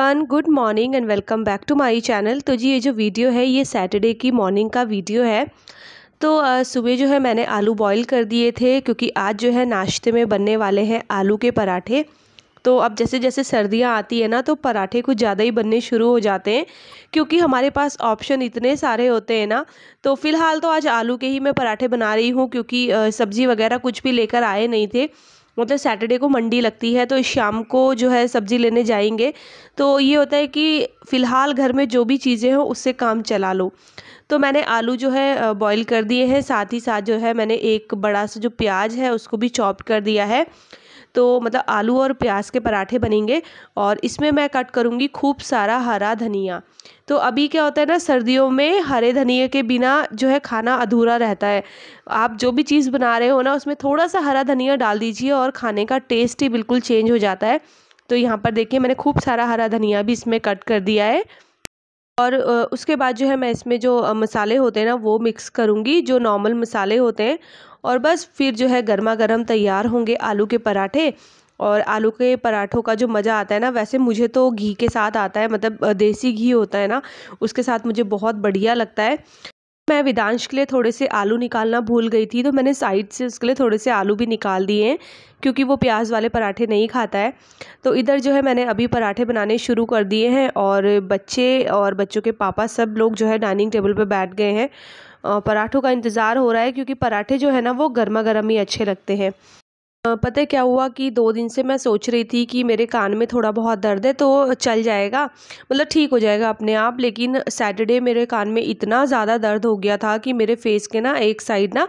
everyone good morning and welcome back to my channel तो जी ये जो वीडियो है ये सैटरडे की मॉर्निंग का वीडियो है तो सुबह जो है मैंने आलू बॉईल कर दिए थे क्योंकि आज जो है नाश्ते में बनने वाले हैं आलू के पराठे तो अब जैसे जैसे सर्दियाँ आती है ना तो पराठे कुछ ज़्यादा ही बनने शुरू हो जाते हैं क्योंकि हमारे पास ऑप्शन इतने सारे होते हैं ना तो फ़िलहाल तो आज आलू के ही मैं पराठे बना रही हूँ क्योंकि सब्ज़ी वगैरह कुछ भी लेकर आए नहीं थे मतलब सैटरडे को मंडी लगती है तो शाम को जो है सब्ज़ी लेने जाएंगे तो ये होता है कि फ़िलहाल घर में जो भी चीज़ें हों उससे काम चला लो तो मैंने आलू जो है बॉईल कर दिए हैं साथ ही साथ जो है मैंने एक बड़ा सा जो प्याज है उसको भी चॉप कर दिया है तो मतलब आलू और प्याज के पराठे बनेंगे और इसमें मैं कट करूँगी खूब सारा हरा धनिया तो अभी क्या होता है ना सर्दियों में हरे धनिए के बिना जो है खाना अधूरा रहता है आप जो भी चीज़ बना रहे हो ना उसमें थोड़ा सा हरा धनिया डाल दीजिए और खाने का टेस्ट ही बिल्कुल चेंज हो जाता है तो यहाँ पर देखिए मैंने खूब सारा हरा धनिया भी इसमें कट कर दिया है और उसके बाद जो है मैं इसमें जो मसाले होते हैं ना वो मिक्स करूँगी जो नॉर्मल मसाले होते हैं और बस फिर जो है गर्मा गर्म तैयार होंगे आलू के पराठे और आलू के पराठों का जो मज़ा आता है ना वैसे मुझे तो घी के साथ आता है मतलब देसी घी होता है ना उसके साथ मुझे बहुत बढ़िया लगता है मैं विदांश के लिए थोड़े से आलू निकालना भूल गई थी तो मैंने साइड से उसके लिए थोड़े से आलू भी निकाल दिए हैं क्योंकि वो प्याज वाले पराठे नहीं खाता है तो इधर जो है मैंने अभी पराठे बनाने शुरू कर दिए हैं और बच्चे और बच्चों के पापा सब लोग जो है डाइनिंग टेबल पर बैठ गए हैं पराठों का इंतज़ार हो रहा है क्योंकि पराठे जो है ना वो गर्मा गर्म ही अच्छे लगते हैं पता है क्या हुआ कि दो दिन से मैं सोच रही थी कि मेरे कान में थोड़ा बहुत दर्द है तो चल जाएगा मतलब ठीक हो जाएगा अपने आप लेकिन सैटरडे मेरे कान में इतना ज़्यादा दर्द हो गया था कि मेरे फेस के ना एक साइड ना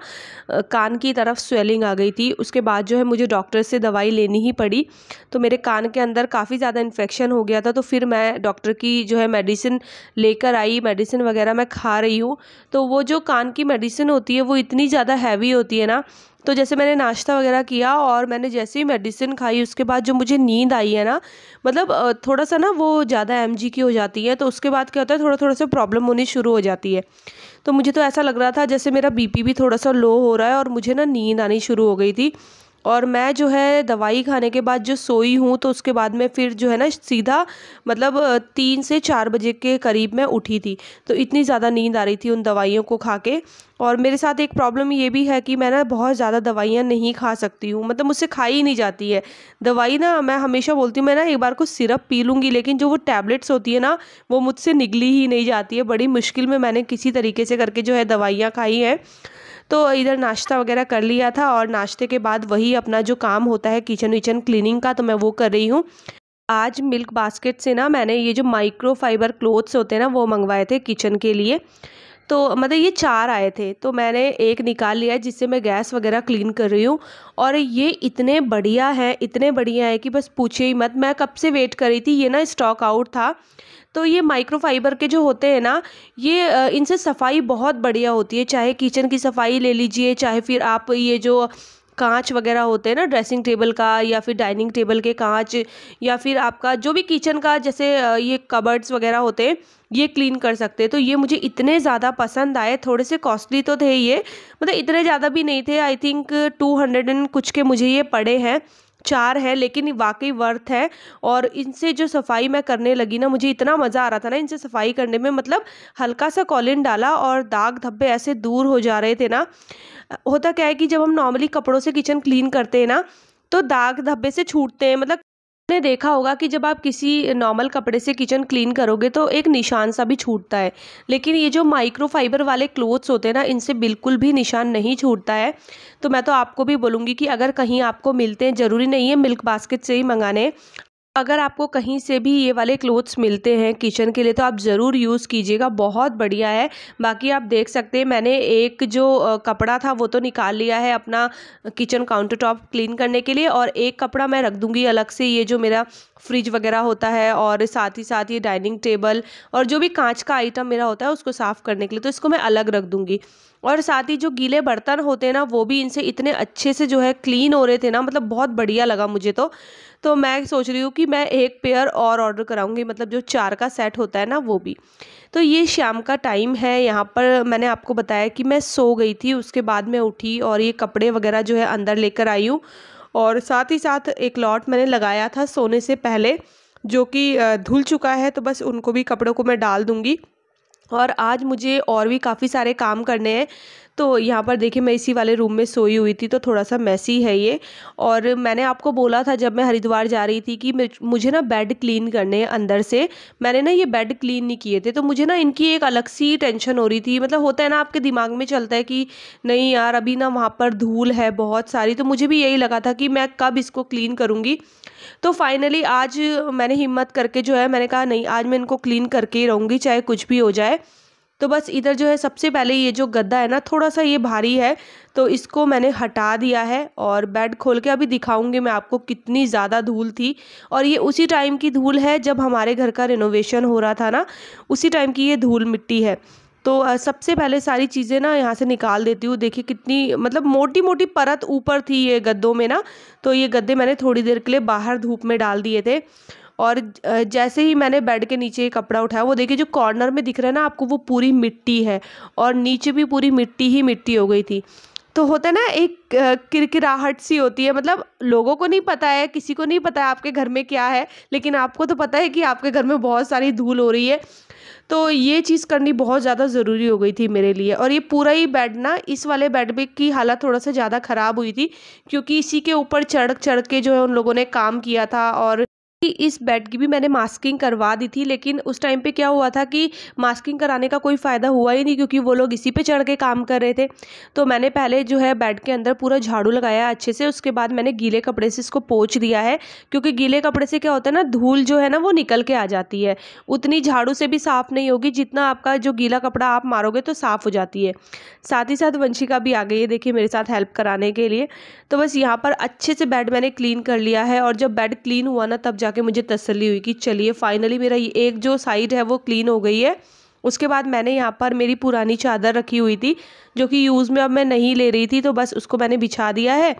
कान की तरफ स्वेलिंग आ गई थी उसके बाद जो है मुझे डॉक्टर से दवाई लेनी ही पड़ी तो मेरे कान के अंदर काफ़ी ज़्यादा इन्फेक्शन हो गया था तो फिर मैं डॉक्टर की जो है मेडिसिन लेकर आई मेडिसिन वगैरह मैं खा रही हूँ तो वो जो कान की मेडिसिन होती है वो इतनी ज़्यादा हैवी होती है ना तो जैसे मैंने नाश्ता वगैरह किया और मैंने जैसे ही मेडिसिन खाई उसके बाद जो मुझे नींद आई है ना मतलब थोड़ा सा ना वो ज़्यादा एम की हो जाती है तो उसके बाद क्या होता है थोड़ा थोड़ा सा प्रॉब्लम होनी शुरू हो जाती है तो मुझे तो ऐसा लग रहा था जैसे मेरा बी भी थोड़ा सा लो हो रहा है और मुझे ना नींद आनी शुरू हो गई थी और मैं जो है दवाई खाने के बाद जो सोई हूँ तो उसके बाद में फिर जो है ना सीधा मतलब तीन से चार बजे के करीब मैं उठी थी तो इतनी ज़्यादा नींद आ रही थी उन दवाइयों को खा के और मेरे साथ एक प्रॉब्लम ये भी है कि मैं ना बहुत ज़्यादा दवाइयाँ नहीं खा सकती हूँ मतलब मुझसे खाई ही नहीं जाती है दवाई ना मैं हमेशा बोलती हूँ मैं ना एक बार को सिरप पी लूँगी लेकिन जो वो टैबलेट्स होती है ना वो मुझसे निकली ही नहीं जाती है बड़ी मुश्किल में मैंने किसी तरीके से करके जो है दवाइयाँ खाई हैं तो इधर नाश्ता वगैरह कर लिया था और नाश्ते के बाद वही अपना जो काम होता है किचन विचन क्लीनिंग का तो मैं वो कर रही हूँ आज मिल्क बास्केट से ना मैंने ये जो माइक्रो फाइबर क्लोथ्स होते हैं ना वो मंगवाए थे किचन के लिए तो मतलब ये चार आए थे तो मैंने एक निकाल लिया है जिससे मैं गैस वगैरह क्लीन कर रही हूँ और ये इतने बढ़िया हैं इतने बढ़िया हैं कि बस पूछे ही मत मैं कब से वेट कर रही थी ये ना स्टॉक आउट था तो ये माइक्रोफाइबर के जो होते हैं ना ये इनसे सफाई बहुत बढ़िया होती है चाहे किचन की सफाई ले लीजिए चाहे फिर आप ये जो कांच वगैरह होते हैं ना ड्रेसिंग टेबल का या फिर डाइनिंग टेबल के कांच या फिर आपका जो भी किचन का जैसे ये कबर्ड्स वगैरह होते हैं ये क्लीन कर सकते हैं तो ये मुझे इतने ज़्यादा पसंद आए थोड़े से कॉस्टली तो थे ये मतलब इतने ज़्यादा भी नहीं थे I think two hundred and कुछ के मुझे ये पड़े हैं चार है लेकिन वाकई वर्थ है और इनसे जो सफाई मैं करने लगी ना मुझे इतना मज़ा आ रहा था ना इनसे सफाई करने में मतलब हल्का सा कॉलिन डाला और दाग धब्बे ऐसे दूर हो जा रहे थे ना होता क्या है कि जब हम नॉर्मली कपड़ों से किचन क्लीन करते हैं ना तो दाग धब्बे से छूटते हैं मतलब आपने देखा होगा कि जब आप किसी नॉर्मल कपड़े से किचन क्लीन करोगे तो एक निशान सा भी छूटता है लेकिन ये जो माइक्रोफाइबर वाले क्लोथ्स होते हैं ना इनसे बिल्कुल भी निशान नहीं छूटता है तो मैं तो आपको भी बोलूँगी कि अगर कहीं आपको मिलते हैं ज़रूरी नहीं है मिल्क बास्केट से ही मंगाने अगर आपको कहीं से भी ये वाले क्लोथ्स मिलते हैं किचन के लिए तो आप ज़रूर यूज़ कीजिएगा बहुत बढ़िया है बाकी आप देख सकते हैं मैंने एक जो कपड़ा था वो तो निकाल लिया है अपना किचन काउंटर टॉप क्लीन करने के लिए और एक कपड़ा मैं रख दूँगी अलग से ये जो मेरा फ्रिज वगैरह होता है और साथ ही साथ ये डाइनिंग टेबल और जो भी कांच का आइटम मेरा होता है उसको साफ़ करने के लिए तो इसको मैं अलग रख दूँगी और साथ ही जो गीले बर्तन होते ना वो भी इनसे इतने अच्छे से जो है क्लीन हो रहे थे ना मतलब बहुत बढ़िया लगा मुझे तो तो मैं सोच रही हूँ कि मैं एक पेयर और ऑर्डर कराऊंगी मतलब जो चार का सेट होता है ना वो भी तो ये शाम का टाइम है यहाँ पर मैंने आपको बताया कि मैं सो गई थी उसके बाद मैं उठी और ये कपड़े वगैरह जो है अंदर लेकर आई हूँ और साथ ही साथ एक लॉट मैंने लगाया था सोने से पहले जो कि धुल चुका है तो बस उनको भी कपड़ों को मैं डाल दूँगी और आज मुझे और भी काफ़ी सारे काम करने हैं तो यहाँ पर देखिए मैं इसी वाले रूम में सोई हुई थी तो थोड़ा सा मैसी है ये और मैंने आपको बोला था जब मैं हरिद्वार जा रही थी कि मुझे ना बेड क्लीन करने हैं अंदर से मैंने ना ये बेड क्लीन नहीं किए थे तो मुझे ना इनकी एक अलग सी टेंशन हो रही थी मतलब होता है ना आपके दिमाग में चलता है कि नहीं यार अभी ना वहाँ पर धूल है बहुत सारी तो मुझे भी यही लगा था कि मैं कब इसको क्लीन करूँगी तो फाइनली आज मैंने हिम्मत करके जो है मैंने कहा नहीं आज मैं इनको क्लीन करके ही रहूँगी चाहे कुछ भी हो जाए तो बस इधर जो है सबसे पहले ये जो गद्दा है ना थोड़ा सा ये भारी है तो इसको मैंने हटा दिया है और बेड खोल के अभी दिखाऊंगी मैं आपको कितनी ज़्यादा धूल थी और ये उसी टाइम की धूल है जब हमारे घर का रिनोवेशन हो रहा था ना उसी टाइम की ये धूल मिट्टी है तो सबसे पहले सारी चीज़ें ना यहाँ से निकाल देती हूँ देखिए कितनी मतलब मोटी मोटी परत ऊपर थी ये गद्दों में ना तो ये गद्दे मैंने थोड़ी देर के लिए बाहर धूप में डाल दिए थे और जैसे ही मैंने बेड के नीचे कपड़ा उठाया वो देखिए जो कॉर्नर में दिख रहा है ना आपको वो पूरी मिट्टी है और नीचे भी पूरी मिट्टी ही मिट्टी हो गई थी तो होता है ना एक किरकिराहट सी होती है मतलब लोगों को नहीं पता है किसी को नहीं पता है आपके घर में क्या है लेकिन आपको तो पता है कि आपके घर में बहुत सारी धूल हो रही है तो ये चीज़ करनी बहुत ज़्यादा ज़रूरी हो गई थी मेरे लिए और ये पूरा ही बेड ना इस वाले बेड में की हालत थोड़ा सा ज़्यादा ख़राब हुई थी क्योंकि इसी के ऊपर चढ़ चढ़ के जो है उन लोगों ने काम किया था और कि इस बेड की भी मैंने मास्किंग करवा दी थी लेकिन उस टाइम पे क्या हुआ था कि मास्किंग कराने का कोई फ़ायदा हुआ ही नहीं क्योंकि वो लोग इसी पे चढ़ के काम कर रहे थे तो मैंने पहले जो है बेड के अंदर पूरा झाड़ू लगाया अच्छे से उसके बाद मैंने गीले कपड़े से इसको पोछ दिया है क्योंकि गीले कपड़े से क्या होता है ना धूल जो है ना वो निकल के आ जाती है उतनी झाड़ू से भी साफ़ नहीं होगी जितना आपका जो गीला कपड़ा आप मारोगे तो साफ़ हो जाती है साथ ही साथ वंशिका भी आ गई है देखिए मेरे साथ हेल्प कराने के लिए तो बस यहाँ पर अच्छे से बेड मैंने क्लीन कर लिया है और जब बेड क्लीन हुआ ना तब जाके मुझे तसली हुई कि चलिए फाइनली मेरा ये एक जो साइड है वो क्लीन हो गई है उसके बाद मैंने यहाँ पर मेरी पुरानी चादर रखी हुई थी जो कि यूज़ में अब मैं नहीं ले रही थी तो बस उसको मैंने बिछा दिया है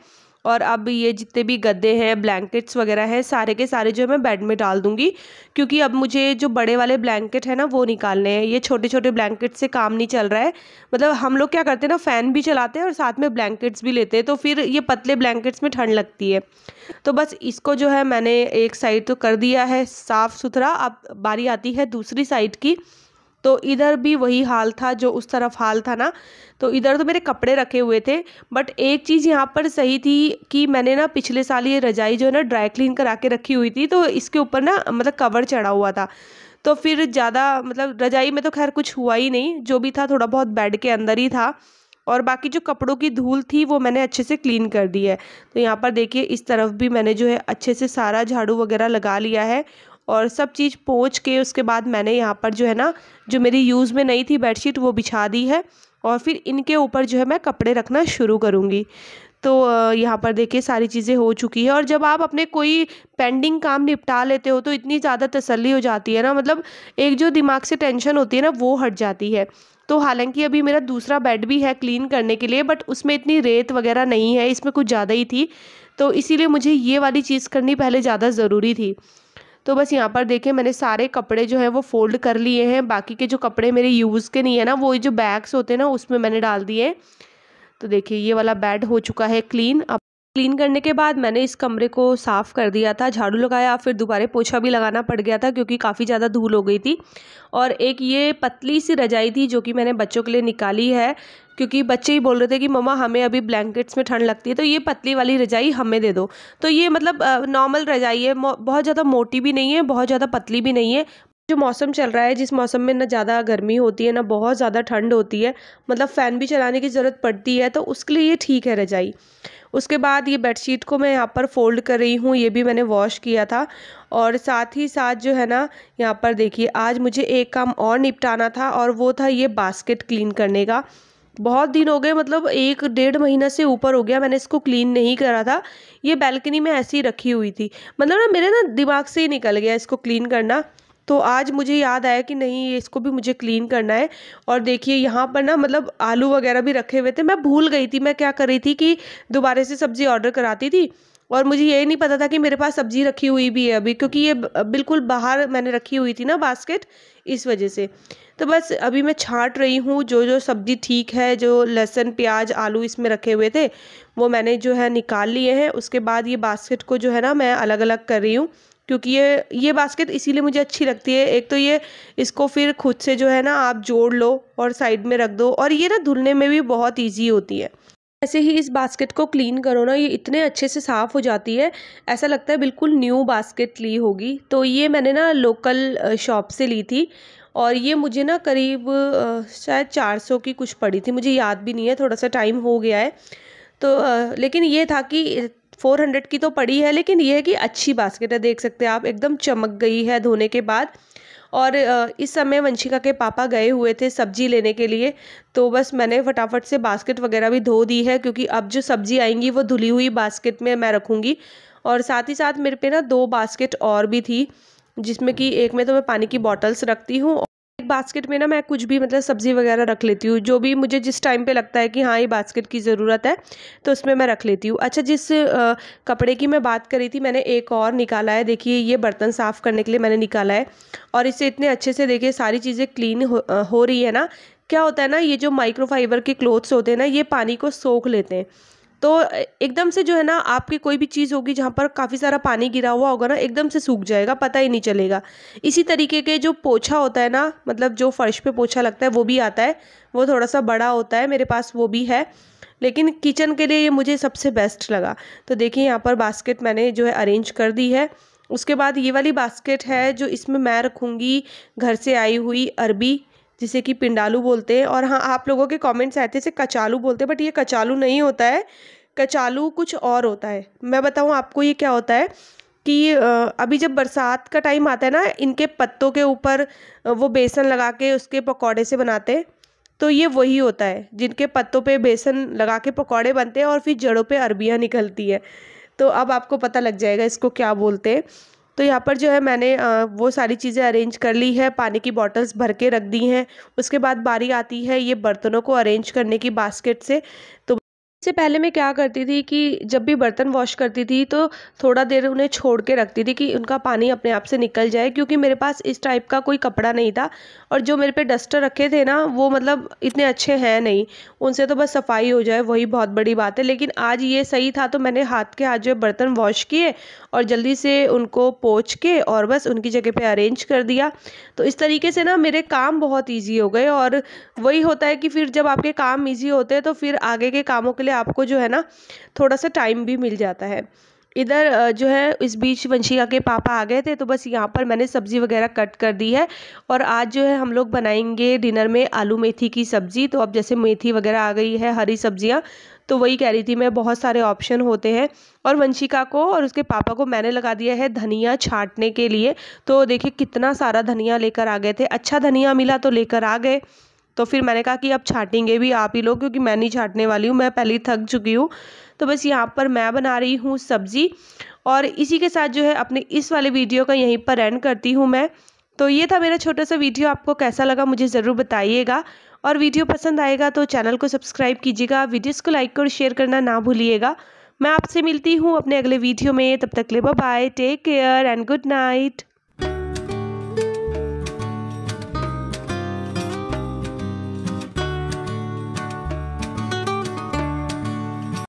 और अब ये जितने भी गद्दे हैं ब्लैंकेट्स वगैरह हैं सारे के सारे जो है मैं बेड में डाल दूंगी क्योंकि अब मुझे जो बड़े वाले ब्लैंकेट है ना वो निकालने हैं ये छोटे छोटे ब्लैंकेट से काम नहीं चल रहा है मतलब हम लोग क्या करते हैं ना फ़ैन भी चलाते हैं और साथ में ब्लैंकेट्स भी लेते हैं तो फिर ये पतले ब्लैंकेट्स में ठंड लगती है तो बस इसको जो है मैंने एक साइड तो कर दिया है साफ़ सुथरा अब बारी आती है दूसरी साइड की तो इधर भी वही हाल था जो उस तरफ हाल था ना तो इधर तो मेरे कपड़े रखे हुए थे बट एक चीज़ यहाँ पर सही थी कि मैंने ना पिछले साल ये रजाई जो है ना ड्राई क्लीन करा के रखी हुई थी तो इसके ऊपर ना मतलब कवर चढ़ा हुआ था तो फिर ज़्यादा मतलब रजाई में तो खैर कुछ हुआ ही नहीं जो भी था थोड़ा बहुत बेड के अंदर ही था और बाकी जो कपड़ों की धूल थी वो मैंने अच्छे से क्लीन कर दी है तो यहाँ पर देखिए इस तरफ भी मैंने जो है अच्छे से सारा झाड़ू वगैरह लगा लिया है और सब चीज़ पहुँच के उसके बाद मैंने यहाँ पर जो है ना जो मेरी यूज़ में नहीं थी बेडशीट वो बिछा दी है और फिर इनके ऊपर जो है मैं कपड़े रखना शुरू करूँगी तो यहाँ पर देखिए सारी चीज़ें हो चुकी है और जब आप अपने कोई पेंडिंग काम निपटा लेते हो तो इतनी ज़्यादा तसल्ली हो जाती है ना मतलब एक जो दिमाग से टेंशन होती है ना वो हट जाती है तो हालांकि अभी मेरा दूसरा बेड भी है क्लीन करने के लिए बट उसमें इतनी रेत वगैरह नहीं है इसमें कुछ ज़्यादा ही थी तो इसीलिए मुझे ये वाली चीज़ करनी पहले ज़्यादा ज़रूरी थी तो बस यहाँ पर देखिए मैंने सारे कपड़े जो हैं वो फोल्ड कर लिए हैं बाकी के जो कपड़े मेरे यूज़ के नहीं है ना वो जो बैग्स होते हैं ना उसमें मैंने डाल दिए तो देखिए ये वाला बेड हो चुका है क्लीन अब क्लीन करने के बाद मैंने इस कमरे को साफ़ कर दिया था झाड़ू लगाया फिर दोबारा पोछा भी लगाना पड़ गया था क्योंकि काफ़ी ज़्यादा धूल हो गई थी और एक ये पतली सी रजाई थी जो कि मैंने बच्चों के लिए निकाली है क्योंकि बच्चे ही बोल रहे थे कि मम्मा हमें अभी ब्लैंकेट्स में ठंड लगती है तो ये पतली वाली रजाई हमें दे दो तो ये मतलब नॉर्मल रजाई है बहुत ज़्यादा मोटी भी नहीं है बहुत ज़्यादा पतली भी नहीं है जो मौसम चल रहा है जिस मौसम में ना ज़्यादा गर्मी होती है ना बहुत ज़्यादा ठंड होती है मतलब फ़ैन भी चलाने की ज़रूरत पड़ती है तो उसके लिए ये ठीक है रजाई उसके बाद ये बेडशीट को मैं यहाँ पर फोल्ड कर रही हूँ ये भी मैंने वॉश किया था और साथ ही साथ जो है ना यहाँ पर देखिए आज मुझे एक काम और निपटाना था और वो था ये बास्केट क्लीन करने का बहुत दिन हो गए मतलब एक डेढ़ महीना से ऊपर हो गया मैंने इसको क्लीन नहीं करा था ये बैल्कनी में ऐसी रखी हुई थी मतलब ना मेरे ना दिमाग से ही निकल गया इसको क्लीन करना तो आज मुझे याद आया कि नहीं इसको भी मुझे क्लीन करना है और देखिए यहाँ पर ना मतलब आलू वगैरह भी रखे हुए थे मैं भूल गई थी मैं क्या कर रही थी कि दोबारा से सब्ज़ी ऑर्डर कराती थी और मुझे ये नहीं पता था कि मेरे पास सब्ज़ी रखी हुई भी है अभी क्योंकि ये बिल्कुल बाहर मैंने रखी हुई थी ना बास्केट इस वजह से तो बस अभी मैं छाँट रही हूँ जो जो सब्ज़ी ठीक है जो लहसुन प्याज आलू इसमें रखे हुए थे वो मैंने जो है निकाल लिए हैं उसके बाद ये बास्केट को जो है ना मैं अलग अलग कर रही हूँ क्योंकि ये ये बास्केट इसीलिए मुझे अच्छी लगती है एक तो ये इसको फिर खुद से जो है ना आप जोड़ लो और साइड में रख दो और ये ना धुलने में भी बहुत ईजी होती है ऐसे ही इस बास्केट को क्लीन करो ना ये इतने अच्छे से साफ़ हो जाती है ऐसा लगता है बिल्कुल न्यू बास्केट ली होगी तो ये मैंने ना लोकल शॉप से ली थी और ये मुझे ना करीब शायद 400 की कुछ पड़ी थी मुझे याद भी नहीं है थोड़ा सा टाइम हो गया है तो लेकिन ये था कि फोर हंड्रेड की तो पड़ी है लेकिन ये है कि अच्छी बास्केट है देख सकते हैं आप एकदम चमक गई है धोने के बाद और इस समय वंशिका के पापा गए हुए थे सब्जी लेने के लिए तो बस मैंने फटाफट से बास्केट वगैरह भी धो दी है क्योंकि अब जो सब्जी आएंगी वो धुली हुई बास्केट में मैं रखूँगी और साथ ही साथ मेरे पे ना दो बास्केट और भी थी जिसमें कि एक में तो मैं पानी की बॉटल्स रखती हूँ बास्केट में ना मैं कुछ भी मतलब सब्ज़ी वगैरह रख लेती हूँ जो भी मुझे जिस टाइम पे लगता है कि हाँ ये बास्केट की ज़रूरत है तो उसमें मैं रख लेती हूँ अच्छा जिस आ, कपड़े की मैं बात करी थी मैंने एक और निकाला है देखिए ये बर्तन साफ़ करने के लिए मैंने निकाला है और इसे इतने अच्छे से देखिए सारी चीज़ें क्लीन हो, हो रही है ना क्या होता है ना ये जो माइक्रोफाइबर के क्लोथ्स होते हैं ना ये पानी को सोख लेते हैं तो एकदम से जो है ना आपकी कोई भी चीज़ होगी जहाँ पर काफ़ी सारा पानी गिरा हुआ होगा ना एकदम से सूख जाएगा पता ही नहीं चलेगा इसी तरीके के जो पोछा होता है ना मतलब जो फ़र्श पे पोछा लगता है वो भी आता है वो थोड़ा सा बड़ा होता है मेरे पास वो भी है लेकिन किचन के लिए ये मुझे सबसे बेस्ट लगा तो देखिए यहाँ पर बास्केट मैंने जो है अरेंज कर दी है उसके बाद ये वाली बास्केट है जो इसमें मैं रखूँगी घर से आई हुई अरबी जिसे कि पिंडालू बोलते हैं और हाँ आप लोगों के कमेंट्स आए थे इसे कचालू बोलते हैं बट ये कचालू नहीं होता है कचालू कुछ और होता है मैं बताऊँ आपको ये क्या होता है कि अभी जब बरसात का टाइम आता है ना इनके पत्तों के ऊपर वो बेसन लगा के उसके पकौड़े से बनाते तो ये वही होता है जिनके पत्तों पे बेसन लगा के पकौड़े बनते हैं और फिर जड़ों पे अरबियाँ निकलती है तो अब आपको पता लग जाएगा इसको क्या बोलते हैं तो यहाँ पर जो है मैंने वो सारी चीज़ें अरेंज कर ली है पानी की बॉटल्स भर के रख दी हैं उसके बाद बारी आती है ये बर्तनों को अरेंज करने की बास्केट से तो इससे पहले मैं क्या करती थी कि जब भी बर्तन वॉश करती थी तो थोड़ा देर उन्हें छोड़ के रखती थी कि उनका पानी अपने आप से निकल जाए क्योंकि मेरे पास इस टाइप का कोई कपड़ा नहीं था और जो मेरे पे डस्टर रखे थे ना वो मतलब इतने अच्छे हैं नहीं उनसे तो बस सफाई हो जाए वही बहुत बड़ी बात है लेकिन आज ये सही था तो मैंने हाथ के हाथ जो बर्तन वॉश किए और जल्दी से उनको पोछ के और बस उनकी जगह पर अरेंज कर दिया तो इस तरीके से ना मेरे काम बहुत ईजी हो गए और वही होता है कि फिर जब आपके काम ईजी होते हैं तो फिर आगे के कामों के लिए लिए आपको जो है ना थोड़ा सा टाइम भी मिल जाता है इधर जो है इस बीच वंशिका के पापा आ गए थे तो बस यहाँ पर मैंने सब्ज़ी वगैरह कट कर दी है और आज जो है हम लोग बनाएंगे डिनर में आलू मेथी की सब्ज़ी तो अब जैसे मेथी वगैरह आ गई है हरी सब्जियाँ तो वही कह रही थी मैं बहुत सारे ऑप्शन होते हैं और वंशिका को और उसके पापा को मैंने लगा दिया है धनिया छाटने के लिए तो देखिए कितना सारा धनिया लेकर आ गए थे अच्छा धनिया मिला तो लेकर आ गए तो फिर मैंने कहा कि अब छाटेंगे भी आप ही लोग क्योंकि मैं नहीं छाटने वाली हूँ मैं पहले ही थक चुकी हूँ तो बस यहाँ पर मैं बना रही हूँ सब्ज़ी और इसी के साथ जो है अपने इस वाले वीडियो का यहीं पर एंड करती हूँ मैं तो ये था मेरा छोटा सा वीडियो आपको कैसा लगा मुझे ज़रूर बताइएगा और वीडियो पसंद आएगा तो चैनल को सब्सक्राइब कीजिएगा वीडियोस को लाइक और शेयर करना ना भूलिएगा मैं आपसे मिलती हूँ अपने अगले वीडियो में तब तक ले bye take care and good night